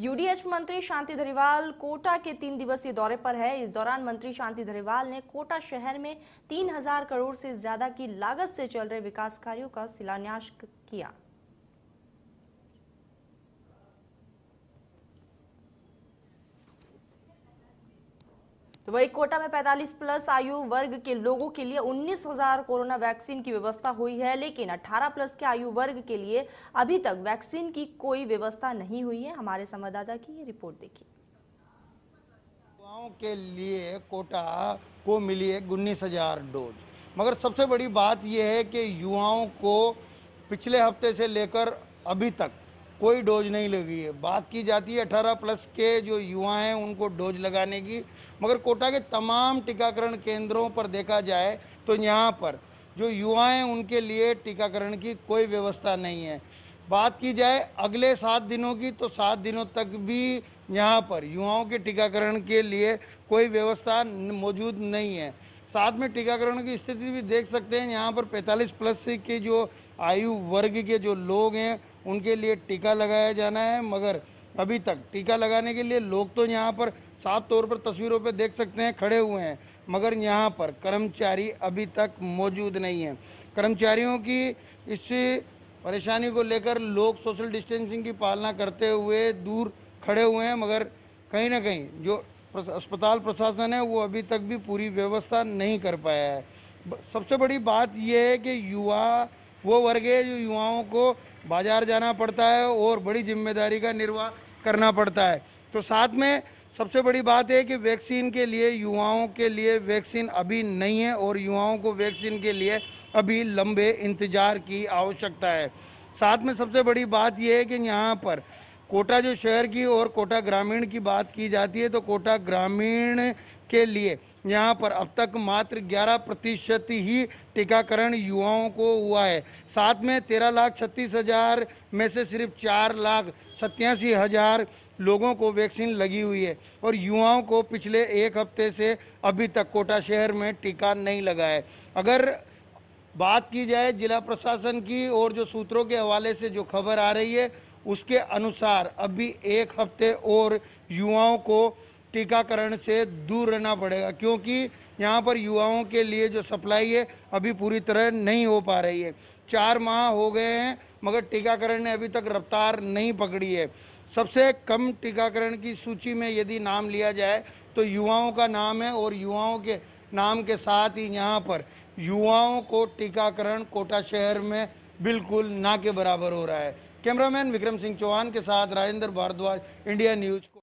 UDH मंत्री शांति धरीवाल कोटा के तीन दिवसीय दौरे पर है इस दौरान मंत्री शांति धरीवाल ने कोटा शहर में तीन हजार करोड़ से ज्यादा की लागत से चल रहे विकास कार्यों का शिलान्यास किया तो वही कोटा में 45 प्लस आयु वर्ग के लोगों के लिए 19,000 कोरोना वैक्सीन की व्यवस्था हुई है लेकिन 18 प्लस के आयु वर्ग के लिए अभी तक वैक्सीन की कोई व्यवस्था नहीं हुई है हमारे संवाददाता की ये रिपोर्ट देखिए युवाओं के लिए कोटा को मिली है उन्नीस हजार डोज मगर सबसे बड़ी बात यह है कि युवाओं को पिछले हफ्ते से लेकर अभी तक कोई डोज नहीं लगी है बात की जाती है अठारह प्लस के जो युवा हैं उनको डोज लगाने की मगर कोटा के तमाम टीकाकरण केंद्रों पर देखा जाए तो यहाँ पर जो युवा हैं उनके लिए टीकाकरण की कोई व्यवस्था नहीं है बात की जाए अगले सात दिनों की तो सात दिनों तक भी यहाँ पर युवाओं के टीकाकरण के लिए कोई व्यवस्था मौजूद नहीं है साथ में टीकाकरण की स्थिति भी देख सकते हैं यहाँ पर 45 प्लस के जो आयु वर्ग के जो लोग हैं उनके लिए टीका लगाया जाना है मगर अभी तक टीका लगाने के लिए लोग तो यहाँ पर साफ तौर पर तस्वीरों पर देख सकते हैं खड़े हुए हैं मगर यहाँ पर कर्मचारी अभी तक मौजूद नहीं है कर्मचारियों की इस परेशानी को लेकर लोग सोशल डिस्टेंसिंग की पालना करते हुए दूर खड़े हुए हैं मगर कहीं ना कहीं जो अस्पताल प्रशासन है वो अभी तक भी पूरी व्यवस्था नहीं कर पाया है सबसे बड़ी बात यह है कि युवा वो वर्ग है जो युवाओं को बाजार जाना पड़ता है और बड़ी जिम्मेदारी का निर्वाह करना पड़ता है तो साथ में सबसे बड़ी बात है कि वैक्सीन के लिए युवाओं के लिए वैक्सीन अभी नहीं है और युवाओं को वैक्सीन के लिए अभी लंबे इंतज़ार की आवश्यकता है साथ में सबसे बड़ी बात यह है कि यहाँ पर कोटा जो शहर की और कोटा ग्रामीण की बात की जाती है तो कोटा ग्रामीण के लिए यहाँ पर अब तक मात्र 11 प्रतिशत ही टीकाकरण युवाओं को हुआ है साथ में तेरह लाख छत्तीस हज़ार में से सिर्फ चार लाख सत्यासी हज़ार लोगों को वैक्सीन लगी हुई है और युवाओं को पिछले एक हफ्ते से अभी तक कोटा शहर में टीका नहीं लगा है अगर बात की जाए जिला प्रशासन की और जो सूत्रों के हवाले से जो खबर आ रही है उसके अनुसार अभी एक हफ्ते और युवाओं को टीकाकरण से दूर रहना पड़ेगा क्योंकि यहाँ पर युवाओं के लिए जो सप्लाई है अभी पूरी तरह नहीं हो पा रही है चार माह हो गए हैं मगर टीकाकरण ने अभी तक रफ्तार नहीं पकड़ी है सबसे कम टीकाकरण की सूची में यदि नाम लिया जाए तो युवाओं का नाम है और युवाओं के नाम के साथ ही यहाँ पर युवाओं को टीकाकरण कोटा शहर में बिल्कुल ना के बराबर हो रहा है कैमरामैन विक्रम सिंह चौहान के साथ राजेंद्र भारद्वाज इंडिया न्यूज़